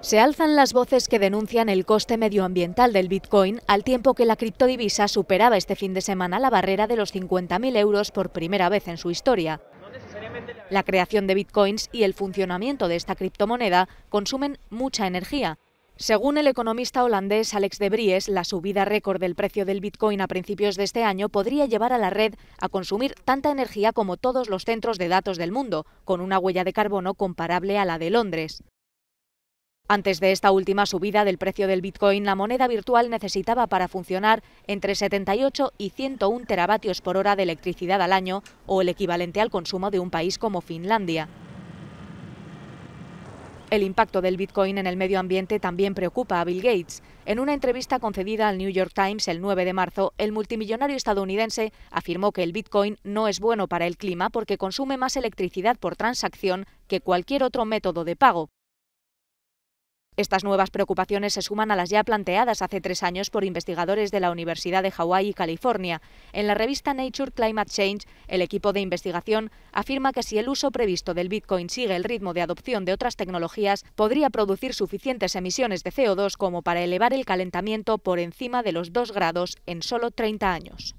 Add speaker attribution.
Speaker 1: Se alzan las voces que denuncian el coste medioambiental del Bitcoin al tiempo que la criptodivisa superaba este fin de semana la barrera de los 50.000 euros por primera vez en su historia. La creación de Bitcoins y el funcionamiento de esta criptomoneda consumen mucha energía. Según el economista holandés Alex de Bries, la subida récord del precio del Bitcoin a principios de este año podría llevar a la red a consumir tanta energía como todos los centros de datos del mundo, con una huella de carbono comparable a la de Londres. Antes de esta última subida del precio del Bitcoin, la moneda virtual necesitaba para funcionar entre 78 y 101 teravatios por hora de electricidad al año o el equivalente al consumo de un país como Finlandia. El impacto del Bitcoin en el medio ambiente también preocupa a Bill Gates. En una entrevista concedida al New York Times el 9 de marzo, el multimillonario estadounidense afirmó que el Bitcoin no es bueno para el clima porque consume más electricidad por transacción que cualquier otro método de pago. Estas nuevas preocupaciones se suman a las ya planteadas hace tres años por investigadores de la Universidad de Hawái y California. En la revista Nature Climate Change, el equipo de investigación afirma que si el uso previsto del Bitcoin sigue el ritmo de adopción de otras tecnologías, podría producir suficientes emisiones de CO2 como para elevar el calentamiento por encima de los 2 grados en solo 30 años.